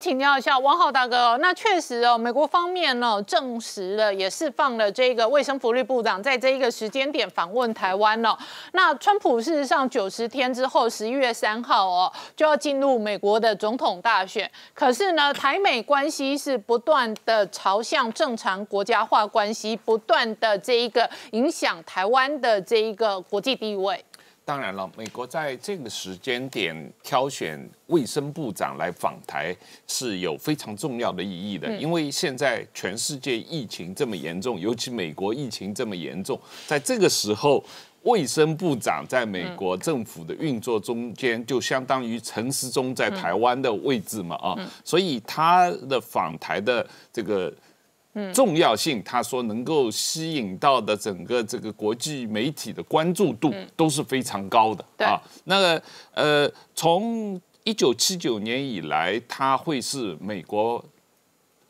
请教一下王浩大哥哦，那确实哦，美国方面哦证实了，也释放了这个卫生福利部长在这一个时间点访问台湾哦。那川普事实上九十天之后，十一月三号哦就要进入美国的总统大选，可是呢，台美关系是不断的朝向正常国家化关系，不断的这一个影响台湾的这一个国际地位。当然了，美国在这个时间点挑选卫生部长来访台是有非常重要的意义的，因为现在全世界疫情这么严重，尤其美国疫情这么严重，在这个时候，卫生部长在美国政府的运作中间，就相当于陈时中在台湾的位置嘛啊，所以他的访台的这个。重要性，他说能够吸引到的整个这个国际媒体的关注度都是非常高的啊。那个呃，从一九七九年以来，他会是美国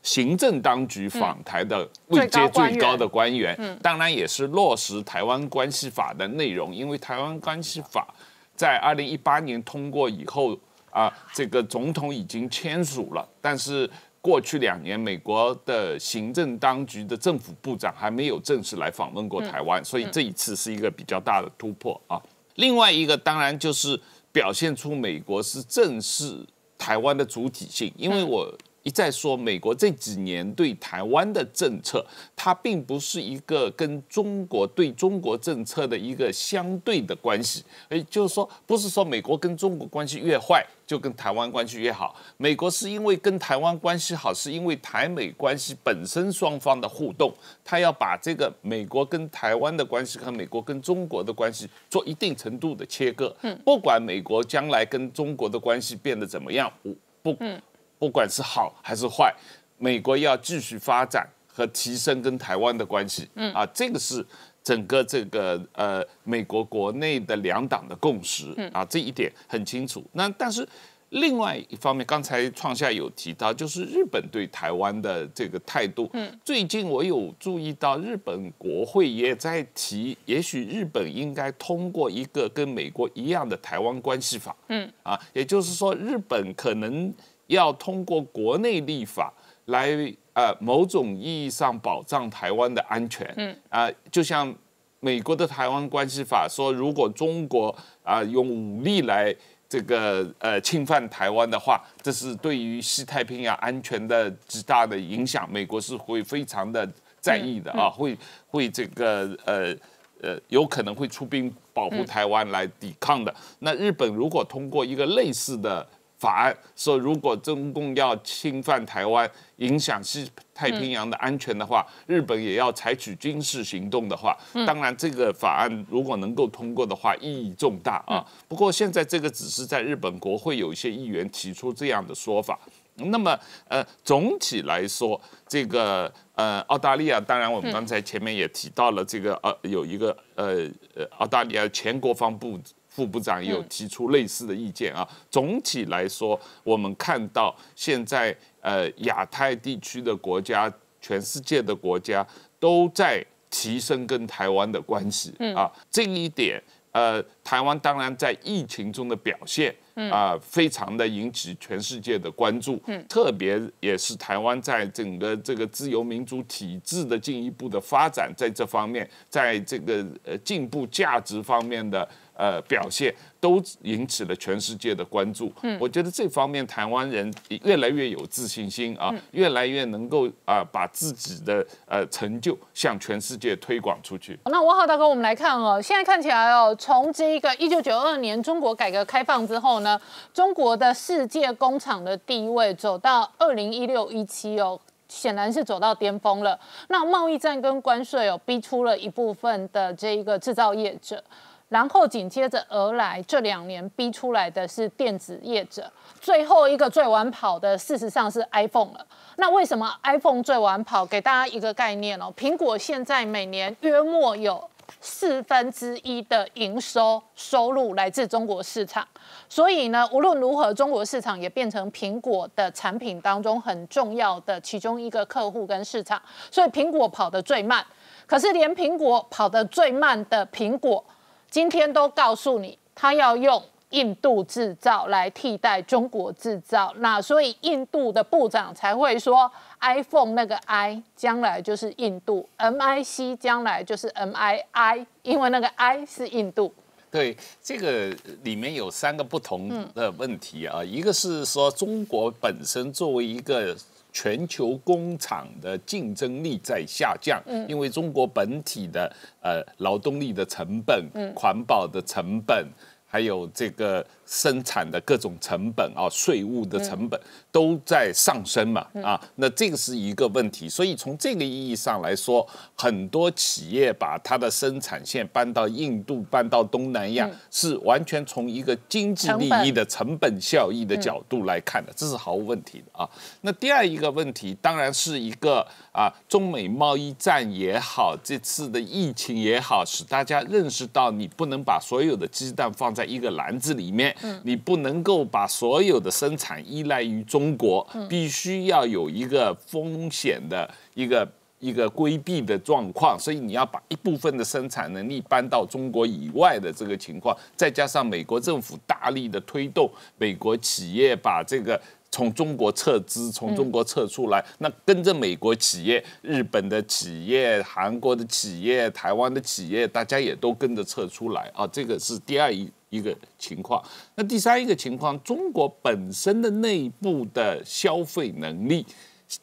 行政当局访台的位阶最高的官员，当然也是落实台湾关系法的内容。因为台湾关系法在二零一八年通过以后啊，这个总统已经签署了，但是。过去两年，美国的行政当局的政府部长还没有正式来访问过台湾，所以这一次是一个比较大的突破啊。另外一个当然就是表现出美国是正视台湾的主体性，因为我。一再说，美国这几年对台湾的政策，它并不是一个跟中国对中国政策的一个相对的关系。也就是说，不是说美国跟中国关系越坏，就跟台湾关系越好。美国是因为跟台湾关系好，是因为台美关系本身双方的互动，他要把这个美国跟台湾的关系和美国跟中国的关系做一定程度的切割。嗯，不管美国将来跟中国的关系变得怎么样，不，嗯。不管是好还是坏，美国要继续发展和提升跟台湾的关系，嗯啊，这个是整个这个呃美国国内的两党的共识，嗯啊，这一点很清楚。那但是另外一方面，刚才创下有提到，就是日本对台湾的这个态度，嗯，最近我有注意到日本国会也在提，也许日本应该通过一个跟美国一样的台湾关系法，嗯啊，也就是说日本可能。要通过国内立法来，呃，某种意义上保障台湾的安全。嗯啊，就像美国的台湾关系法说，如果中国啊用武力来这个呃侵犯台湾的话，这是对于西太平洋安全的极大的影响，美国是会非常的在意的啊，会会这个呃呃有可能会出兵保护台湾来抵抗的。那日本如果通过一个类似的。法案说，如果中共要侵犯台湾，影响西太平洋的安全的话，日本也要采取军事行动的话，当然这个法案如果能够通过的话，意义重大啊。不过现在这个只是在日本国会有一些议员提出这样的说法。那么呃，总体来说，这个呃，澳大利亚当然我们刚才前面也提到了，这个呃有一个呃呃澳大利亚前国防部。副部长也有提出类似的意见啊。总体来说，我们看到现在呃，亚太地区的国家，全世界的国家都在提升跟台湾的关系啊。这一点呃，台湾当然在疫情中的表现啊，非常的引起全世界的关注。特别也是台湾在整个这个自由民主体制的进一步的发展，在这方面，在这个呃进步价值方面的。呃，表现都引起了全世界的关注。嗯，我觉得这方面台湾人越来越有自信心啊，越来越能够啊把自己的呃成就向全世界推广出去。那王浩大哥，我们来看哦，现在看起来哦，从这个一九九二年中国改革开放之后呢，中国的世界工厂的地位走到二零一六一七哦，显然是走到巅峰了。那贸易战跟关税哦，逼出了一部分的这一个制造业者。然后紧接着而来，这两年逼出来的是电子业者，最后一个最晚跑的，事实上是 iPhone 了。那为什么 iPhone 最晚跑？给大家一个概念哦，苹果现在每年约莫有四分之一的营收收入来自中国市场，所以呢，无论如何，中国市场也变成苹果的产品当中很重要的其中一个客户跟市场。所以苹果跑得最慢，可是连苹果跑得最慢的苹果。今天都告诉你，他要用印度制造来替代中国制造，那所以印度的部长才会说，iPhone 那个 I 将来就是印度，M I C 将来就是 M I I，因为那个 I 是印度。对，这个里面有三个不同的问题啊，一个是说中国本身作为一个。全球工厂的竞争力在下降，因为中国本体的呃劳动力的成本、环保的成本。还有这个生产的各种成本啊，税务的成本都在上升嘛，啊，那这个是一个问题。所以从这个意义上来说，很多企业把它的生产线搬到印度、搬到东南亚，是完全从一个经济利益的成本效益的角度来看的，这是毫无问题的啊。那第二一个问题，当然是一个啊，中美贸易战也好，这次的疫情也好，使大家认识到，你不能把所有的鸡蛋放在一个篮子里面，你不能够把所有的生产依赖于中国，必须要有一个风险的一个一个规避的状况，所以你要把一部分的生产能力搬到中国以外的这个情况，再加上美国政府大力的推动，美国企业把这个。从中国撤资，从中国撤出来，那跟着美国企业、日本的企业、韩国的企业、台湾的企业，大家也都跟着撤出来啊！这个是第二一一个情况。那第三一个情况，中国本身的内部的消费能力，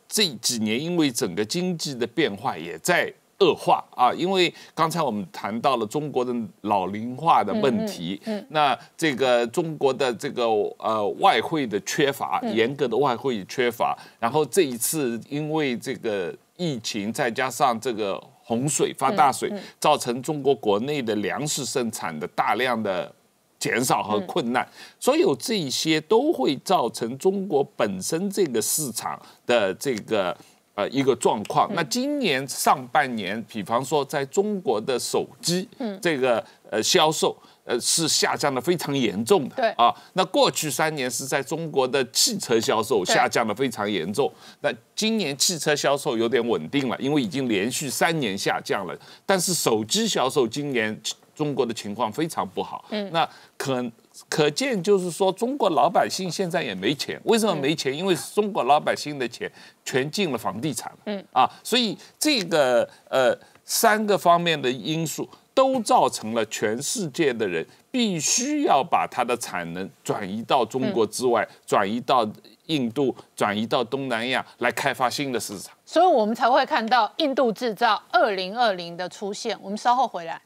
这几年因为整个经济的变化也在。恶化啊！因为刚才我们谈到了中国的老龄化的问题，那这个中国的这个呃外汇的缺乏，严格的外汇缺乏，然后这一次因为这个疫情，再加上这个洪水发大水，造成中国国内的粮食生产的大量的减少和困难，所有这些都会造成中国本身这个市场的这个。呃，一个状况。那今年上半年，比方说，在中国的手机这个呃销售呃是下降的非常严重的。对啊，那过去三年是在中国的汽车销售下降的非常严重。那今年汽车销售有点稳定了，因为已经连续三年下降了。但是手机销售今年。中国的情况非常不好，嗯，那可可见就是说，中国老百姓现在也没钱。为什么没钱？因为中国老百姓的钱全进了房地产嗯啊，所以这个呃三个方面的因素都造成了全世界的人必须要把它的产能转移到中国之外，转移到印度，转移到东南亚来开发新的市场。所以我们才会看到印度制造二零二零的出现。我们稍后回来。